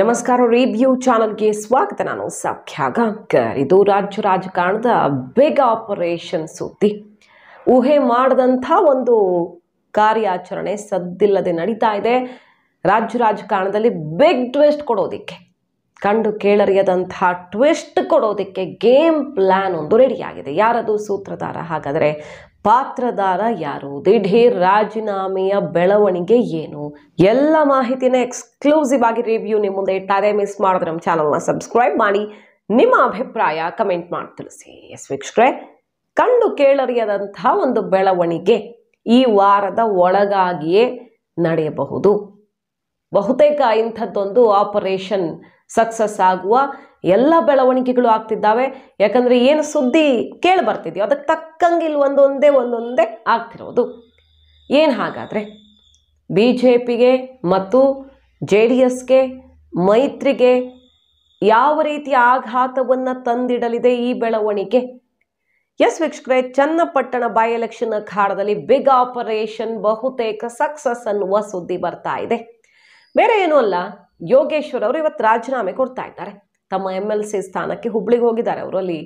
ನಮಸ್ಕಾರ ರೇಡಿಯೋ ಚಾನಲ್ಗೆ ಸ್ವಾಗತ ನಾನು ಸಖ್ಯಾಗಾಂಕರ್ ಇದು ರಾಜ್ಯ ರಾಜಕಾರಣದ ಬಿಗ್ ಆಪರೇಷನ್ ಸುದ್ದಿ ಊಹೆ ಮಾಡದಂಥ ಒಂದು ಕಾರ್ಯಾಚರಣೆ ಸದ್ದಿಲ್ಲದೆ ನಡೀತಾ ಇದೆ ರಾಜ್ಯ ರಾಜಕಾರಣದಲ್ಲಿ ಬಿಗ್ ಟ್ವಿಸ್ಟ್ ಕೊಡೋದಕ್ಕೆ ಕಂಡು ಕೇಳರಿಯದಂಥ ಟ್ವಿಸ್ಟ್ ಕೊಡೋದಕ್ಕೆ ಗೇಮ್ ಪ್ಲ್ಯಾನ್ ಒಂದು ರೆಡಿಯಾಗಿದೆ ಯಾರದು ಸೂತ್ರಧಾರ ಹಾಗಾದರೆ ಪಾತ್ರದಾರ ಯಾರು ದಿಢೀರ್ ರಾಜೀನಾಮೆಯ ಬೆಳವಣಿಗೆ ಏನು ಎಲ್ಲ ಮಾಹಿತಿನ ಎಕ್ಸ್ಕ್ಲೂಸಿವ್ ಆಗಿ ರಿವ್ಯೂ ನಿಮ್ಮ ಮುಂದೆ ಇಟ್ಟಾರೆ ಮಿಸ್ ಮಾಡಿದ್ರೆ ನಮ್ಮ ಚಾನಲ್ನ ಸಬ್ಸ್ಕ್ರೈಬ್ ಮಾಡಿ ನಿಮ್ಮ ಅಭಿಪ್ರಾಯ ಕಮೆಂಟ್ ಮಾಡಿ ತಿಳಿಸಿ ಎಸ್ ವೀಕ್ಷಕ್ರೆ ಕಂಡು ಕೇಳರಿಯದಂತಹ ಒಂದು ಬೆಳವಣಿಗೆ ಈ ವಾರದ ಒಳಗಾಗಿಯೇ ನಡೆಯಬಹುದು ಬಹುತೇಕ ಇಂಥದ್ದೊಂದು ಆಪರೇಷನ್ ಸಕ್ಸಸ್ ಆಗುವ ಎಲ್ಲ ಬೆಳವಣಿಗೆಗಳು ಆಗ್ತಿದ್ದಾವೆ ಯಾಕಂದರೆ ಏನು ಸುದ್ದಿ ಕೇಳಿ ಬರ್ತಿದೆಯೋ ಅದಕ್ಕೆ ತಕ್ಕಂಗೆ ಇಲ್ಲಿ ಒಂದೊಂದೇ ಒಂದೊಂದೇ ಆಗ್ತಿರೋದು ಏನು ಹಾಗಾದರೆ ಬಿ ಜೆ ಪಿಗೆ ಮತ್ತು ಜೆ ಡಿ ಎಸ್ಗೆ ಮೈತ್ರಿಗೆ ಯಾವ ರೀತಿಯ ಆಘಾತವನ್ನು ತಂದಿಡಲಿದೆ ಈ ಬೆಳವಣಿಗೆ ಎಸ್ ವೀಕ್ಷಕರೇ ಚನ್ನಪಟ್ಟಣ ಬೈ ಎಲೆಕ್ಷನ್ ಅಖಾಡದಲ್ಲಿ ಬಿಗ್ ಆಪರೇಷನ್ ಬಹುತೇಕ ಸಕ್ಸಸ್ ಅನ್ನುವ ಸುದ್ದಿ ಬರ್ತಾ ಇದೆ ಬೇರೆ ಏನೂ ಅಲ್ಲ ಯೋಗೇಶ್ವರ್ ಅವರು ಇವತ್ತು ರಾಜೀನಾಮೆ ಕೊಡ್ತಾ ಇದ್ದಾರೆ ತಮ್ಮ ಎಮ್ ಎಲ್ ಸಿ ಸ್ಥಾನಕ್ಕೆ ಹುಬ್ಳಿಗೆ ಹೋಗಿದ್ದಾರೆ ಅವರು ಅಲ್ಲಿ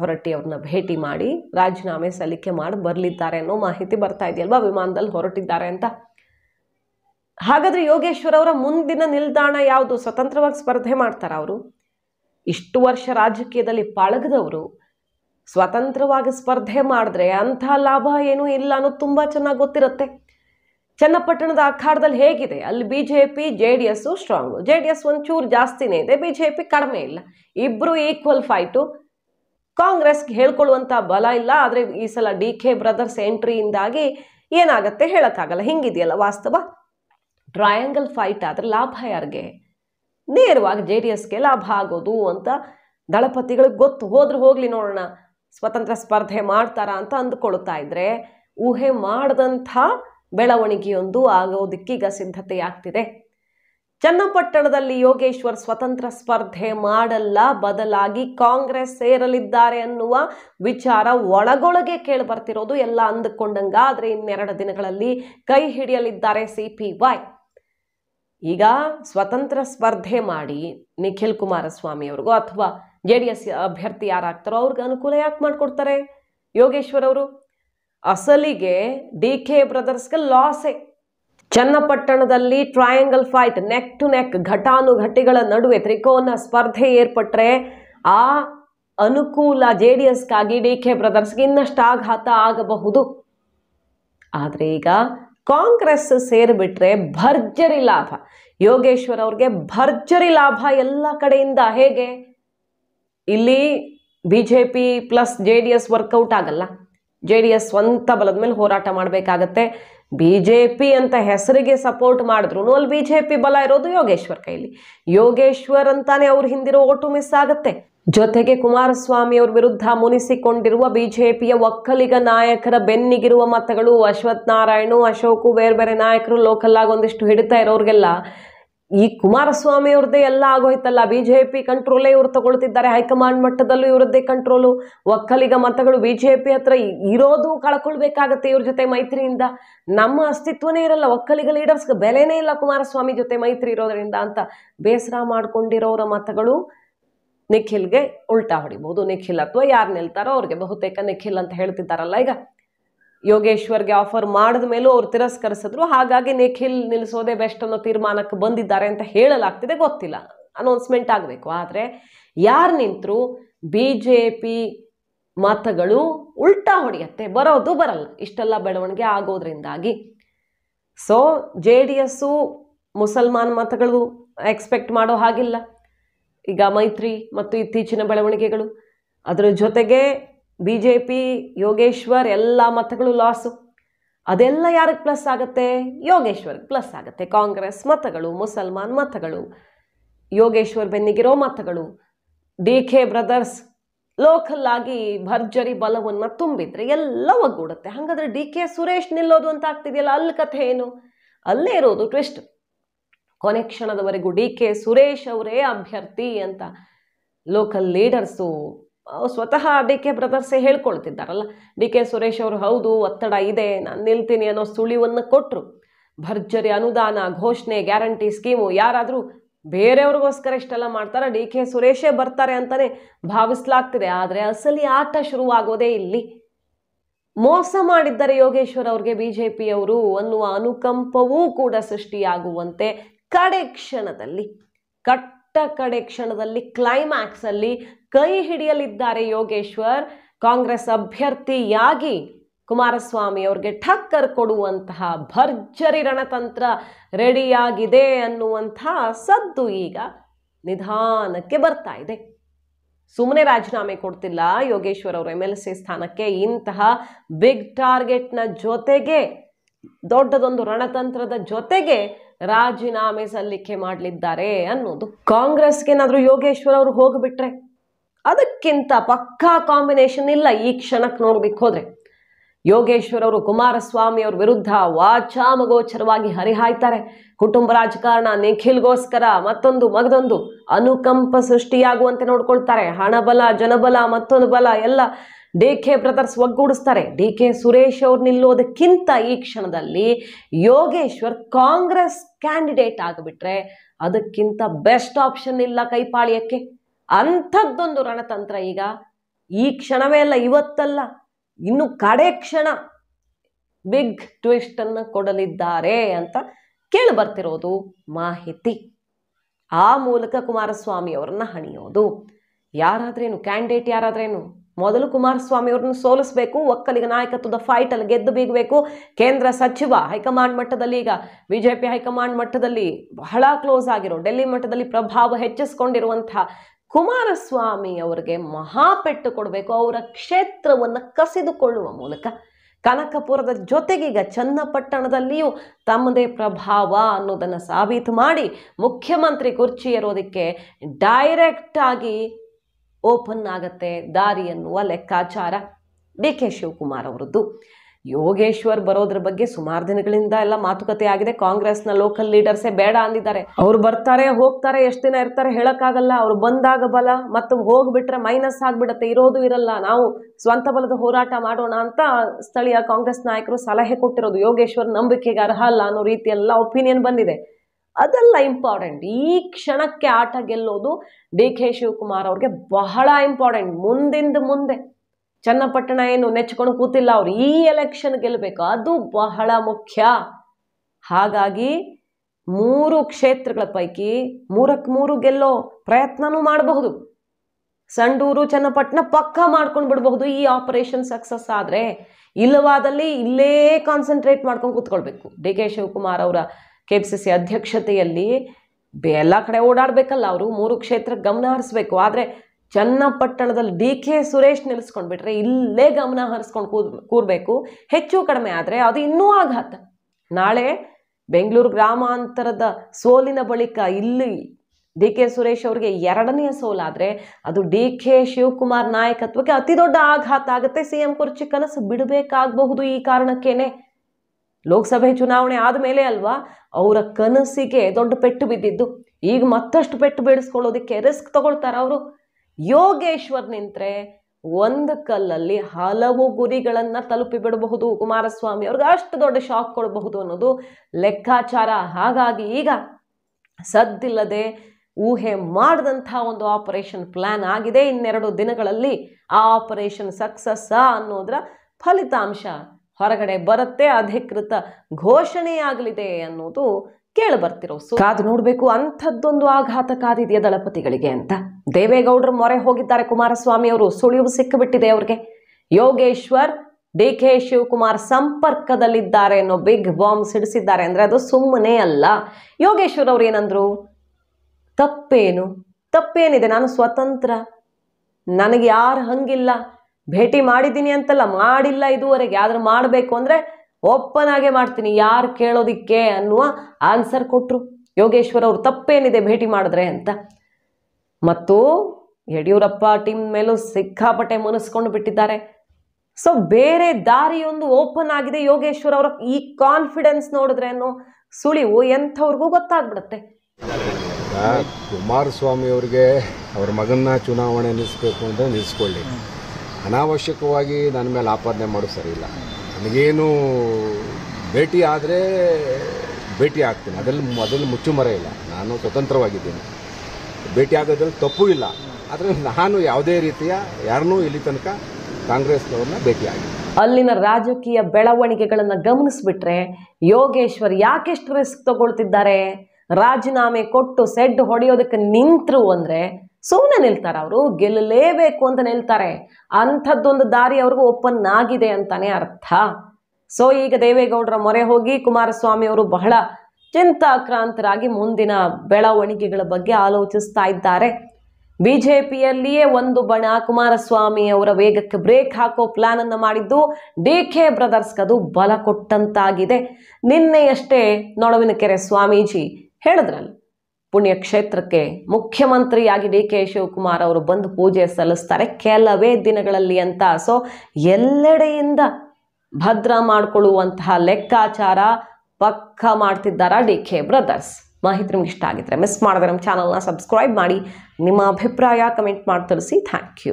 ಹೊರಟ್ಟಿ ಅವ್ರನ್ನ ಭೇಟಿ ಮಾಡಿ ರಾಜೀನಾಮೆ ಸಲ್ಲಿಕೆ ಮಾಡಿ ಬರಲಿದ್ದಾರೆ ಅನ್ನೋ ಮಾಹಿತಿ ಬರ್ತಾ ಇದೆಯಲ್ವಾ ವಿಮಾನದಲ್ಲಿ ಹೊರಟಿದ್ದಾರೆ ಅಂತ ಹಾಗಾದರೆ ಯೋಗೇಶ್ವರ್ ಅವರ ಮುಂದಿನ ನಿಲ್ದಾಣ ಯಾವುದು ಸ್ವತಂತ್ರವಾಗಿ ಸ್ಪರ್ಧೆ ಮಾಡ್ತಾರೆ ಅವರು ಇಷ್ಟು ವರ್ಷ ರಾಜಕೀಯದಲ್ಲಿ ಪಳಗದವರು ಸ್ವತಂತ್ರವಾಗಿ ಸ್ಪರ್ಧೆ ಮಾಡಿದ್ರೆ ಅಂಥ ಲಾಭ ಏನೂ ಇಲ್ಲ ಅನ್ನೋದು ತುಂಬ ಚೆನ್ನಾಗಿ ಗೊತ್ತಿರುತ್ತೆ ಚನ್ನಪಟ್ಟಣದ ಅಖಾಡದಲ್ಲಿ ಹೇಗಿದೆ ಅಲ್ಲಿ B J P J D S strong J D S ಒಂಚೂರು ಜಾಸ್ತಿನೇ ಇದೆ ಬಿ ಜೆ ಪಿ ಕಡಿಮೆ ಇಲ್ಲ ಇಬ್ಬರು ಈಕ್ವಲ್ ಫೈಟು ಕಾಂಗ್ರೆಸ್ಗೆ ಹೇಳ್ಕೊಳ್ಳುವಂಥ ಬಲ ಇಲ್ಲ ಆದರೆ ಈ ಸಲ ಡಿ ಕೆ ಬ್ರದರ್ಸ್ ಎಂಟ್ರಿಯಿಂದಾಗಿ ಏನಾಗುತ್ತೆ ಹೇಳೋಕ್ಕಾಗಲ್ಲ ಹಿಂಗಿದೆಯಲ್ಲ ವಾಸ್ತವ ಟ್ರಯಾಂಗಲ್ ಫೈಟ್ ಆದರೆ ಲಾಭ ಯಾರಿಗೆ ನೇರವಾಗಿ ಜೆ ಡಿ ಎಸ್ಗೆ ಲಾಭ ಆಗೋದು ಅಂತ ದಳಪತಿಗಳಿಗೆ ಗೊತ್ತು ಹೋದ್ರೆ ಹೋಗಲಿ ನೋಡೋಣ ಸ್ವತಂತ್ರ ಸ್ಪರ್ಧೆ ಮಾಡ್ತಾರಾ ಅಂತ ಅಂದ್ಕೊಳ್ತಾ ಇದ್ರೆ ಊಹೆ ಮಾಡಿದಂಥ ಬೆಳವಣಿಗೆಯೊಂದು ಆಗೋದಕ್ಕೀಗ ಸಿದ್ಧತೆಯಾಗ್ತಿದೆ ಚನ್ನಪಟ್ಟಣದಲ್ಲಿ ಯೋಗೇಶ್ವರ್ ಸ್ವತಂತ್ರ ಸ್ಪರ್ಧೆ ಮಾಡಲ್ಲ ಬದಲಾಗಿ ಕಾಂಗ್ರೆಸ್ ಸೇರಲಿದ್ದಾರೆ ಅನ್ನುವ ವಿಚಾರ ಒಳಗೊಳಗೆ ಕೇಳಿ ಬರ್ತಿರೋದು ಎಲ್ಲ ಅಂದುಕೊಂಡಂಗ ಆದರೆ ಇನ್ನೆರಡು ದಿನಗಳಲ್ಲಿ ಕೈ ಹಿಡಿಯಲಿದ್ದಾರೆ ಸಿ ಪಿ ವೈ ಈಗ ಸ್ವತಂತ್ರ ಸ್ಪರ್ಧೆ ಮಾಡಿ ನಿಖಿಲ್ ಕುಮಾರಸ್ವಾಮಿ ಅವ್ರಿಗೂ ಅಥವಾ ಜೆ ಡಿ ಎಸ್ ಅಭ್ಯರ್ಥಿ ಯಾರಾಗ್ತಾರೋ ಅವ್ರಿಗೆ ಅನುಕೂಲ ಯಾಕೆ ಮಾಡಿಕೊಡ್ತಾರೆ ಯೋಗೇಶ್ವರ್ ಅವರು ಅಸಲಿಗೆ ಡಿ ಕೆ ಬ್ರದರ್ಸ್ಗೆ ಲಾಸೇ ಚನ್ನಪಟ್ಟಣದಲ್ಲಿ triangle fight neck to neck ಘಟಾನುಘಟಿಗಳ ನಡುವೆ ತ್ರಿಕೋನ ಸ್ಪರ್ಧೆ ಏರ್ಪಟ್ರೆ ಆ ಅನುಕೂಲ ಜೆ ಡಿ ಎಸ್ಗಾಗಿ ಡಿ ಕೆ ಬ್ರದರ್ಸ್ಗೆ ಇನ್ನಷ್ಟು ಆಘಾತ ಆಗಬಹುದು ಆದರೆ ಈಗ ಕಾಂಗ್ರೆಸ್ ಸೇರಿಬಿಟ್ರೆ ಭರ್ಜರಿ ಲಾಭ ಯೋಗೇಶ್ವರ್ ಅವ್ರಿಗೆ ಭರ್ಜರಿ ಲಾಭ ಎಲ್ಲ ಕಡೆಯಿಂದ ಹೇಗೆ ಇಲ್ಲಿ B J P plus J D S work out ಆಗಲ್ಲ ಜೆ ಡಿ ಎಸ್ ಸ್ವಂತ ಬಲದ ಮೇಲೆ ಹೋರಾಟ ಮಾಡಬೇಕಾಗತ್ತೆ ಬಿ ಜೆ ಪಿ ಅಂತ ಹೆಸರಿಗೆ ಸಪೋರ್ಟ್ ಮಾಡಿದ್ರು ಅಲ್ಲಿ ಬಿ ಜೆ ಪಿ ಬಲ ಇರೋದು ಯೋಗೇಶ್ವರ್ ಕೈಲಿ ಯೋಗೇಶ್ವರ್ ಅಂತಾನೆ ಅವ್ರು ಹಿಂದಿರೋ ಓಟು ಮಿಸ್ ಆಗುತ್ತೆ ಜೊತೆಗೆ ಕುಮಾರಸ್ವಾಮಿ ಅವ್ರ ವಿರುದ್ಧ ಮುನಿಸಿಕೊಂಡಿರುವ ಬಿಜೆಪಿಯ ಒಕ್ಕಲಿಗ ನಾಯಕರ ಬೆನ್ನಿಗಿರುವ ಮತಗಳು ಅಶ್ವಥ್ ನಾರಾಯಣು ಅಶೋಕು ಬೇರೆ ಬೇರೆ ನಾಯಕರು ಲೋಕಲ್ ಆಗಿ ಒಂದಿಷ್ಟು ಹಿಡಿತಾ ಇರೋರಿಗೆಲ್ಲ ಈ ಕುಮಾರಸ್ವಾಮಿ ಅವ್ರದ್ದೇ ಎಲ್ಲ ಆಗೋಯ್ತಲ್ಲ ಬಿ ಜೆ ಪಿ ಕಂಟ್ರೋಲೇ ಇವರು ತಗೊಳ್ತಿದ್ದಾರೆ ಹೈಕಮಾಂಡ್ ಮಟ್ಟದಲ್ಲೂ ಇವರದ್ದೇ ಕಂಟ್ರೋಲು ಒಕ್ಕಲಿಗ ಮತಗಳು ಬಿ ಜೆ ಪಿ ಹತ್ರ ಇರೋದು ಕಳ್ಕೊಳ್ಬೇಕಾಗತ್ತೆ ಇವ್ರ ಜೊತೆ ಮೈತ್ರಿಯಿಂದ ನಮ್ಮ ಅಸ್ತಿತ್ವನೇ ಇರಲ್ಲ ಒಕ್ಕಲಿಗ ಲೀಡರ್ಸ್ಗೆ ಬೆಲೆನೇ ಇಲ್ಲ ಕುಮಾರಸ್ವಾಮಿ ಜೊತೆ ಮೈತ್ರಿ ಇರೋದರಿಂದ ಅಂತ ಬೇಸರ ಮಾಡ್ಕೊಂಡಿರೋರ ಮತಗಳು ನಿಖಿಲ್ಗೆ ಉಲ್ಟಾ ಹೊಡಿಬಹುದು ನಿಖಿಲ್ ಅಥವಾ ಯಾರು ನಿಲ್ತಾರೋ ಅವ್ರಿಗೆ ಬಹುತೇಕ ನಿಖಿಲ್ ಅಂತ ಹೇಳ್ತಿದ್ದಾರಲ್ಲ ಈಗ ಯೋಗೇಶ್ವರ್ಗೆ ಆಫರ್ ಮಾಡಿದ ಮೇಲೂ ಅವರು ತಿರಸ್ಕರಿಸಿದ್ರು ಹಾಗಾಗಿ ನಿಖಿಲ್ ನಿಲ್ಲಿಸೋದೇ ಬೆಸ್ಟ್ ಅನ್ನೋ ತೀರ್ಮಾನಕ್ಕೆ ಬಂದಿದ್ದಾರೆ ಅಂತ ಹೇಳಲಾಗ್ತಿದೆ ಗೊತ್ತಿಲ್ಲ ಅನೌನ್ಸ್ಮೆಂಟ್ ಆಗಬೇಕು ಆದರೆ ಯಾರು ನಿಂತರು ಬಿ ಜೆ ಪಿ ಮತಗಳು ಉಲ್ಟಾ ಹೊಡೆಯತ್ತೆ ಬರೋದು ಬರಲ್ಲ ಇಷ್ಟೆಲ್ಲ ಬೆಳವಣಿಗೆ ಆಗೋದ್ರಿಂದಾಗಿ ಸೊ ಜೆ ಡಿ ಎಸ್ಸು ಮುಸಲ್ಮಾನ್ ಮತಗಳು ಎಕ್ಸ್ಪೆಕ್ಟ್ ಮಾಡೋ ಹಾಗಿಲ್ಲ ಈಗ ಮೈತ್ರಿ ಮತ್ತು ಇತ್ತೀಚಿನ ಬೆಳವಣಿಗೆಗಳು ಅದರ ಜೊತೆಗೆ ಬಿ ಜೆ ಪಿ ಯೋಗೇಶ್ವರ್ ಎಲ್ಲ ಮತಗಳು ಲಾಸು ಅದೆಲ್ಲ ಯಾರಿಗೆ ಪ್ಲಸ್ ಆಗುತ್ತೆ ಯೋಗೇಶ್ವರ್ಗೆ ಪ್ಲಸ್ ಆಗುತ್ತೆ ಕಾಂಗ್ರೆಸ್ ಮತಗಳು ಮುಸಲ್ಮಾನ್ ಮತಗಳು ಯೋಗೇಶ್ವರ್ ಬೆನ್ನಿಗಿರೋ ಮತಗಳು ಡಿ ಕೆ ಬ್ರದರ್ಸ್ ಲೋಕಲ್ಲಾಗಿ ಭರ್ಜರಿ ಬಲವನ್ನು ತುಂಬಿದ್ರೆ ಎಲ್ಲ ಒಗ್ಗೂಡುತ್ತೆ ಹಾಗಾದ್ರೆ ಡಿ ಕೆ ಸುರೇಶ್ ನಿಲ್ಲೋದು ಅಂತ ಆಗ್ತಿದೆಯಲ್ಲ ಅಲ್ಲಿ ಕಥೆ ಏನು ಅಲ್ಲೇ ಇರೋದು ಟ್ವಿಸ್ಟ್ ಕೊನೆ ಕ್ಷಣದವರೆಗೂ ಡಿ ಕೆ ಸುರೇಶ್ ಅವರೇ ಅಭ್ಯರ್ಥಿ ಅಂತ ಲೋಕಲ್ ಲೀಡರ್ಸು ಸ್ವತಃ ಡಿ ಕೆ ಬ್ರದರ್ಸೇ ಹೇಳ್ಕೊಳ್ತಿದ್ದಾರಲ್ಲ ಡಿ ಕೆ ಸುರೇಶ್ ಅವರು ಹೌದು ಒತ್ತಡ ಇದೆ ನಾನು ನಿಲ್ತೀನಿ ಅನ್ನೋ ಸುಳಿವನ್ನು ಕೊಟ್ಟರು ಭರ್ಜರಿ ಅನುದಾನ ಘೋಷಣೆ ಗ್ಯಾರಂಟಿ ಸ್ಕೀಮು ಯಾರಾದರೂ ಬೇರೆಯವ್ರಿಗೋಸ್ಕರ ಇಷ್ಟೆಲ್ಲ ಮಾಡ್ತಾರೆ ಡಿ ಕೆ ಸುರೇಶೇ ಬರ್ತಾರೆ ಅಂತಲೇ ಭಾವಿಸ್ಲಾಗ್ತಿದೆ ಆದರೆ ಅಸಲಿ ಆಟ ಶುರುವಾಗೋದೇ ಇಲ್ಲಿ ಮೋಸ ಮಾಡಿದ್ದಾರೆ ಯೋಗೇಶ್ವರ್ ಅವ್ರಿಗೆ ಬಿ ಜೆ ಪಿಯವರು ಅನ್ನುವ ಅನುಕಂಪವೂ ಕೂಡ ಸೃಷ್ಟಿಯಾಗುವಂತೆ ಕಡೆ ಕ್ಷಣದಲ್ಲಿ ಕಟ್ಟ ಕಡೆ ಕ್ಷಣದಲ್ಲಿ ಕ್ಲೈಮ್ಯಾಕ್ಸಲ್ಲಿ ಕೈ ಹಿಡಿಯಲಿದ್ದಾರೆ ಯೋಗೇಶ್ವರ್ ಕಾಂಗ್ರೆಸ್ ಅಭ್ಯರ್ಥಿಯಾಗಿ ಕುಮಾರಸ್ವಾಮಿ ಅವ್ರಿಗೆ ಠಕ್ಕರ್ ಕೊಡುವಂತಹ ಭರ್ಜರಿ ರಣತಂತ್ರ ರೆಡಿಯಾಗಿದೆ ಅನ್ನುವಂತಹ ಸದ್ದು ಈಗ ನಿಧಾನಕ್ಕೆ ಬರ್ತಾ ಇದೆ ಸುಮ್ಮನೆ ರಾಜೀನಾಮೆ ಕೊಡ್ತಿಲ್ಲ ಯೋಗೇಶ್ವರ್ ಅವರು ಎಮ್ ಎಲ್ ಸಿ ಸ್ಥಾನಕ್ಕೆ ಇಂತಹ ಬಿಗ್ ಟಾರ್ಗೆಟ್ನ ಜೊತೆಗೆ ದೊಡ್ಡದೊಂದು ರಣತಂತ್ರದ ಜೊತೆಗೆ ರಾಜೀನಾಮೆ ಸಲ್ಲಿಕೆ ಮಾಡಲಿದ್ದಾರೆ ಅನ್ನೋದು ಏನಾದರೂ ಯೋಗೇಶ್ವರ್ ಅವರು ಹೋಗಿಬಿಟ್ರೆ ಅದಕ್ಕಿಂತ ಪಕ್ಕಾ ಕಾಂಬಿನೇಷನ್ ಇಲ್ಲ ಈ ಕ್ಷಣಕ್ಕೆ ನೋಡ್ಲಿಕ್ಕೆ ಹೋದರೆ ಅವರು ಕುಮಾರಸ್ವಾಮಿ ಅವ್ರ ವಿರುದ್ಧ ವಾಚಾಮಗೋಚರವಾಗಿ ಹರಿಹಾಯ್ತಾರೆ ಕುಟುಂಬ ರಾಜಕಾರಣ ನಿಖಿಲ್ಗೋಸ್ಕರ ಮತ್ತೊಂದು ಮಗದೊಂದು ಅನುಕಂಪ ಸೃಷ್ಟಿಯಾಗುವಂತೆ ನೋಡ್ಕೊಳ್ತಾರೆ ಹಣಬಲ ಜನಬಲ ಮತ್ತೊಂದು ಬಲ ಎಲ್ಲ ಡಿ ಕೆ ಬ್ರದರ್ಸ್ ಒಗ್ಗೂಡಿಸ್ತಾರೆ ಡಿ ಕೆ ಸುರೇಶ್ ಅವ್ರು ನಿಲ್ಲೋದಕ್ಕಿಂತ ಈ ಕ್ಷಣದಲ್ಲಿ ಯೋಗೇಶ್ವರ್ ಕಾಂಗ್ರೆಸ್ ಕ್ಯಾಂಡಿಡೇಟ್ ಆಗಿಬಿಟ್ರೆ ಅದಕ್ಕಿಂತ ಬೆಸ್ಟ್ ಆಪ್ಷನ್ ಇಲ್ಲ ಕೈಪಾಳ್ಯಕ್ಕೆ ಅಂಥದ್ದೊಂದು ರಣತಂತ್ರ ಈಗ ಈ ಕ್ಷಣವೇ ಅಲ್ಲ ಇವತ್ತಲ್ಲ ಇನ್ನು ಕಡೆ ಕ್ಷಣ ಬಿಗ್ ಟ್ವಿಸ್ಟ್ ಅನ್ನು ಕೊಡಲಿದ್ದಾರೆ ಅಂತ ಕೇಳಿ ಬರ್ತಿರೋದು ಮಾಹಿತಿ ಆ ಮೂಲಕ ಕುಮಾರಸ್ವಾಮಿ ಅವರನ್ನ ಹಣಿಯೋದು ಯಾರಾದ್ರೇನು ಕ್ಯಾಂಡಿಡೇಟ್ ಯಾರಾದ್ರೇನು ಮೊದಲು ಕುಮಾರಸ್ವಾಮಿ ಅವ್ರನ್ನ ಸೋಲಿಸಬೇಕು ಒಕ್ಕಲಿಗ ನಾಯಕತ್ವದ ಫೈಟಲ್ಲಿ ಗೆದ್ದು ಬೀಗಬೇಕು ಕೇಂದ್ರ ಸಚಿವ ಹೈಕಮಾಂಡ್ ಮಟ್ಟದಲ್ಲಿ ಈಗ ಬಿಜೆಪಿ ಹೈಕಮಾಂಡ್ ಮಟ್ಟದಲ್ಲಿ ಬಹಳ ಕ್ಲೋಸ್ ಆಗಿರೋ ಡೆಲ್ಲಿ ಮಟ್ಟದಲ್ಲಿ ಪ್ರಭಾವ ಹೆಚ್ಚಿಸ್ಕೊಂಡಿರುವಂತಹ ಕುಮಾರಸ್ವಾಮಿ ಅವರಿಗೆ ಮಹಾಪೆಟ್ಟು ಕೊಡಬೇಕು ಅವರ ಕ್ಷೇತ್ರವನ್ನು ಕಸಿದುಕೊಳ್ಳುವ ಮೂಲಕ ಕನಕಪುರದ ಜೊತೆಗೀಗ ಚನ್ನಪಟ್ಟಣದಲ್ಲಿಯೂ ತಮ್ಮದೇ ಪ್ರಭಾವ ಅನ್ನೋದನ್ನು ಸಾಬೀತು ಮಾಡಿ ಮುಖ್ಯಮಂತ್ರಿ ಕುರ್ಚಿ ಇರೋದಕ್ಕೆ ಡೈರೆಕ್ಟಾಗಿ ಓಪನ್ ಆಗತ್ತೆ ದಾರಿ ಎನ್ನುವ ಲೆಕ್ಕಾಚಾರ ಡಿ ಕೆ ಶಿವಕುಮಾರ್ ಅವರದ್ದು ಯೋಗೇಶ್ವರ್ ಬರೋದ್ರ ಬಗ್ಗೆ ಸುಮಾರು ದಿನಗಳಿಂದ ಎಲ್ಲ ಮಾತುಕತೆ ಆಗಿದೆ ಕಾಂಗ್ರೆಸ್ನ ಲೋಕಲ್ ಲೀಡರ್ಸೇ ಬೇಡ ಅಂದಿದ್ದಾರೆ ಅವ್ರು ಬರ್ತಾರೆ ಹೋಗ್ತಾರೆ ಎಷ್ಟು ದಿನ ಇರ್ತಾರೆ ಹೇಳೋಕ್ಕಾಗಲ್ಲ ಅವ್ರು ಬಂದಾಗ ಬಲ ಮತ್ತು ಹೋಗ್ಬಿಟ್ರೆ ಮೈನಸ್ ಆಗ್ಬಿಡತ್ತೆ ಇರೋದು ಇರಲ್ಲ ನಾವು ಸ್ವಂತ ಬಲದ ಹೋರಾಟ ಮಾಡೋಣ ಅಂತ ಸ್ಥಳೀಯ ಕಾಂಗ್ರೆಸ್ ನಾಯಕರು ಸಲಹೆ ಕೊಟ್ಟಿರೋದು ಯೋಗೇಶ್ವರ್ ನಂಬಿಕೆಗೆ ಅರ್ಹ ಅಲ್ಲ ಅನ್ನೋ ರೀತಿಯೆಲ್ಲ ಒಪಿನಿಯನ್ ಬಂದಿದೆ ಅದೆಲ್ಲ ಇಂಪಾರ್ಟೆಂಟ್ ಈ ಕ್ಷಣಕ್ಕೆ ಆಟ ಗೆಲ್ಲೋದು ಡಿ ಕೆ ಶಿವಕುಮಾರ್ ಅವ್ರಿಗೆ ಬಹಳ ಇಂಪಾರ್ಟೆಂಟ್ ಮುಂದಿಂದ ಮುಂದೆ ಚನ್ನಪಟ್ಟಣ ಏನು ನೆಚ್ಕೊಂಡು ಕೂತಿಲ್ಲ ಅವರು ಈ ಎಲೆಕ್ಷನ್ ಗೆಲ್ಲಬೇಕು ಅದು ಬಹಳ ಮುಖ್ಯ ಹಾಗಾಗಿ ಮೂರು ಕ್ಷೇತ್ರಗಳ ಪೈಕಿ ಮೂರಕ್ಕೆ ಮೂರು ಗೆಲ್ಲೋ ಪ್ರಯತ್ನನೂ ಮಾಡಬಹುದು ಸಂಡೂರು ಚನ್ನಪಟ್ಟಣ ಪಕ್ಕ ಮಾಡ್ಕೊಂಡು ಬಿಡಬಹುದು ಈ ಆಪರೇಷನ್ ಸಕ್ಸಸ್ ಆದರೆ ಇಲ್ಲವಾದಲ್ಲಿ ಇಲ್ಲೇ ಕಾನ್ಸಂಟ್ರೇಟ್ ಮಾಡ್ಕೊಂಡು ಕೂತ್ಕೊಳ್ಬೇಕು ಡಿ ಕೆ ಶಿವಕುಮಾರ್ ಅವರ ಕೆ ಪಿ ಸಿ ಸಿ ಅಧ್ಯಕ್ಷತೆಯಲ್ಲಿ ಎಲ್ಲ ಕಡೆ ಓಡಾಡಬೇಕಲ್ಲ ಅವರು ಮೂರು ಕ್ಷೇತ್ರಕ್ಕೆ ಗಮನ ಹರಿಸ್ಬೇಕು ಆದರೆ ಚನ್ನಪಟ್ಟಣದಲ್ಲಿ ಡಿ ಕೆ ಸುರೇಶ್ ನಿಲ್ಲಿಸ್ಕೊಂಡ್ಬಿಟ್ರೆ ಇಲ್ಲೇ ಗಮನ ಹರಿಸ್ಕೊಂಡು ಕೂ ಕೂರಬೇಕು ಹೆಚ್ಚು ಕಡಿಮೆ ಆದರೆ ಅದು ಇನ್ನೂ ಆಘಾತ ನಾಳೆ ಬೆಂಗಳೂರು ಗ್ರಾಮಾಂತರದ ಸೋಲಿನ ಬಳಿಕ ಇಲ್ಲಿ ಡಿ ಕೆ ಸುರೇಶ್ ಅವರಿಗೆ ಎರಡನೆಯ ಸೋಲಾದರೆ ಅದು ಡಿ ಕೆ ಶಿವಕುಮಾರ್ ನಾಯಕತ್ವಕ್ಕೆ ಅತಿ ದೊಡ್ಡ ಆಘಾತ ಆಗುತ್ತೆ ಸಿ ಎಂ ಕುರ್ಚಿ ಕನಸು ಬಿಡಬೇಕಾಗಬಹುದು ಈ ಕಾರಣಕ್ಕೇನೆ ಲೋಕಸಭೆ ಚುನಾವಣೆ ಆದಮೇಲೆ ಅಲ್ವಾ ಅವರ ಕನಸಿಗೆ ದೊಡ್ಡ ಪೆಟ್ಟು ಬಿದ್ದಿದ್ದು ಈಗ ಮತ್ತಷ್ಟು ಪೆಟ್ಟು ಬೇಡಿಸ್ಕೊಳ್ಳೋದಕ್ಕೆ ರಿಸ್ಕ್ ತಗೊಳ್ತಾರೆ ಅವರು ಯೋಗೇಶ್ವರ್ ನಿಂತ್ರೆ ಒಂದು ಕಲ್ಲಲ್ಲಿ ಹಲವು ಗುರಿಗಳನ್ನು ತಲುಪಿ ಬಿಡಬಹುದು ಕುಮಾರಸ್ವಾಮಿ ಅವ್ರಿಗೆ ಅಷ್ಟು ದೊಡ್ಡ ಶಾಕ್ ಕೊಡಬಹುದು ಅನ್ನೋದು ಲೆಕ್ಕಾಚಾರ ಹಾಗಾಗಿ ಈಗ ಸದ್ದಿಲ್ಲದೆ ಊಹೆ ಮಾಡಿದಂಥ ಒಂದು ಆಪರೇಷನ್ ಪ್ಲ್ಯಾನ್ ಆಗಿದೆ ಇನ್ನೆರಡು ದಿನಗಳಲ್ಲಿ ಆ ಆಪರೇಷನ್ ಸಕ್ಸಸ್ ಅನ್ನೋದರ ಫಲಿತಾಂಶ ಹೊರಗಡೆ ಬರುತ್ತೆ ಅಧಿಕೃತ ಘೋಷಣೆಯಾಗಲಿದೆ ಅನ್ನೋದು ಕೇಳಿ ಬರ್ತಿರೋ ಸು ಕಾದು ನೋಡಬೇಕು ಅಂಥದ್ದೊಂದು ಕಾದಿದೆಯ ದಳಪತಿಗಳಿಗೆ ಅಂತ ದೇವೇಗೌಡರು ಮೊರೆ ಹೋಗಿದ್ದಾರೆ ಕುಮಾರಸ್ವಾಮಿ ಅವರು ಸುಳಿವು ಸಿಕ್ಕಿಬಿಟ್ಟಿದೆ ಅವ್ರಿಗೆ ಯೋಗೇಶ್ವರ್ ಡಿ ಕೆ ಶಿವಕುಮಾರ್ ಸಂಪರ್ಕದಲ್ಲಿದ್ದಾರೆ ಅನ್ನೋ ಬಿಗ್ ಬಾಂಬ್ ಸಿಡಿಸಿದ್ದಾರೆ ಅಂದರೆ ಅದು ಸುಮ್ಮನೆ ಅಲ್ಲ ಯೋಗೇಶ್ವರ್ ಅವ್ರು ಏನಂದ್ರು ತಪ್ಪೇನು ತಪ್ಪೇನಿದೆ ನಾನು ಸ್ವತಂತ್ರ ನನಗೆ ಯಾರು ಹಂಗಿಲ್ಲ ಭೇಟಿ ಮಾಡಿದ್ದೀನಿ ಅಂತಲ್ಲ ಮಾಡಿಲ್ಲ ಇದುವರೆಗೆ ಆದ್ರೆ ಮಾಡಬೇಕು ಅಂದರೆ ಓಪನ್ ಆಗಿ ಮಾಡ್ತೀನಿ ಯಾರು ಕೇಳೋದಿಕ್ಕೆ ಅನ್ನುವ ಆನ್ಸರ್ ಕೊಟ್ಟರು ಯೋಗೇಶ್ವರ್ ಅವರು ತಪ್ಪೇನಿದೆ ಭೇಟಿ ಮಾಡಿದ್ರೆ ಅಂತ ಮತ್ತು ಯಡಿಯೂರಪ್ಪ ಟೀಮ್ ಮೇಲೂ ಸಿಕ್ಕಾಪಟ್ಟೆ ಮುನಿಸ್ಕೊಂಡು ಬಿಟ್ಟಿದ್ದಾರೆ ಸೊ ಬೇರೆ ದಾರಿಯೊಂದು ಓಪನ್ ಆಗಿದೆ ಯೋಗೇಶ್ವರ್ ಅವರ ಈ ಕಾನ್ಫಿಡೆನ್ಸ್ ನೋಡಿದ್ರೆ ಅನ್ನೋ ಸುಳಿವು ಎಂಥವ್ರಿಗೂ ಗೊತ್ತಾಗ್ಬಿಡುತ್ತೆ ಕುಮಾರಸ್ವಾಮಿ ಅವ್ರಿಗೆ ಅವ್ರ ಮಗನ್ನ ಚುನಾವಣೆ ನಿಲ್ಲಿಸ್ಬೇಕು ಅಂತ ನಿಲ್ಲಿಸ್ಕೊಳ್ಳಿ ಅನಾವಶ್ಯಕವಾಗಿ ನನ್ನ ಮೇಲೆ ಆಪಾದನೆ ಮಾಡೋದು ಸರಿ ಇಲ್ಲ ನನಗೇನು ಭೇಟಿ ಆದರೆ ಭೇಟಿ ಆಗ್ತೀನಿ ಅದರಲ್ಲಿ ಮೊದಲು ಮುಚ್ಚುಮರ ಇಲ್ಲ ನಾನು ಸ್ವತಂತ್ರವಾಗಿದ್ದೀನಿ ಭೇಟಿ ಆಗೋದ್ರಲ್ಲಿ ತಪ್ಪು ಇಲ್ಲ ಆದರೆ ನಾನು ಯಾವುದೇ ರೀತಿಯ ಯಾರನ್ನೂ ಇಲ್ಲಿ ತನಕ ಕಾಂಗ್ರೆಸ್ನವ್ರನ್ನ ಆಗಿ ಅಲ್ಲಿನ ರಾಜಕೀಯ ಬೆಳವಣಿಗೆಗಳನ್ನು ಗಮನಿಸ್ಬಿಟ್ರೆ ಯೋಗೇಶ್ವರ್ ಯಾಕೆಷ್ಟು ರಿಸ್ಕ್ ತಗೊಳ್ತಿದ್ದಾರೆ ರಾಜೀನಾಮೆ ಕೊಟ್ಟು ಸೆಡ್ ಹೊಡೆಯೋದಕ್ಕೆ ನಿಂತರು ಅಂದರೆ ಸುಮ್ಮನೆ ನಿಲ್ತಾರೆ ಅವರು ಗೆಲ್ಲಲೇಬೇಕು ಅಂತ ನಿಲ್ತಾರೆ ಅಂಥದ್ದೊಂದು ದಾರಿ ಅವ್ರಿಗೂ ಓಪನ್ ಆಗಿದೆ ಅಂತಾನೆ ಅರ್ಥ ಸೊ ಈಗ ದೇವೇಗೌಡರ ಮೊರೆ ಹೋಗಿ ಕುಮಾರಸ್ವಾಮಿ ಅವರು ಬಹಳ ಚಿಂತಾಕ್ರಾಂತರಾಗಿ ಮುಂದಿನ ಬೆಳವಣಿಗೆಗಳ ಬಗ್ಗೆ ಆಲೋಚಿಸ್ತಾ ಇದ್ದಾರೆ ಬಿ ಜೆ ಪಿಯಲ್ಲಿಯೇ ಒಂದು ಬಣ ಕುಮಾರಸ್ವಾಮಿ ಅವರ ವೇಗಕ್ಕೆ ಬ್ರೇಕ್ ಹಾಕೋ ಪ್ಲಾನ್ ಅನ್ನು ಮಾಡಿದ್ದು ಡಿ ಕೆ ಬ್ರದರ್ಸ್ಗೆ ಅದು ಬಲ ಕೊಟ್ಟಂತಾಗಿದೆ ನಿನ್ನೆಯಷ್ಟೇ ನೊಳವಿನ ಕೆರೆ ಸ್ವಾಮೀಜಿ ಹೇಳಿದ್ರಲ್ಲಿ ಪುಣ್ಯಕ್ಷೇತ್ರಕ್ಕೆ ಮುಖ್ಯಮಂತ್ರಿಯಾಗಿ ಡಿ ಕೆ ಶಿವಕುಮಾರ್ ಅವರು ಬಂದು ಪೂಜೆ ಸಲ್ಲಿಸ್ತಾರೆ ಕೆಲವೇ ದಿನಗಳಲ್ಲಿ ಅಂತ ಸೊ ಎಲ್ಲೆಡೆಯಿಂದ ಭದ್ರ ಮಾಡಿಕೊಳ್ಳುವಂತಹ ಲೆಕ್ಕಾಚಾರ ಪಕ್ಕ ಮಾಡ್ತಿದ್ದಾರಾ ಡಿ ಕೆ ಬ್ರದರ್ಸ್ ಮಾಹಿತಿ ನಿಮ್ಗೆ ಇಷ್ಟ ಆಗಿದ್ರೆ ಮಿಸ್ ಮಾಡಿದ್ರೆ ನಮ್ಮ ಚಾನಲ್ನ ಸಬ್ಸ್ಕ್ರೈಬ್ ಮಾಡಿ ನಿಮ್ಮ ಅಭಿಪ್ರಾಯ ಕಮೆಂಟ್ ಮಾಡಿ ತಿಳಿಸಿ ಥ್ಯಾಂಕ್ ಯು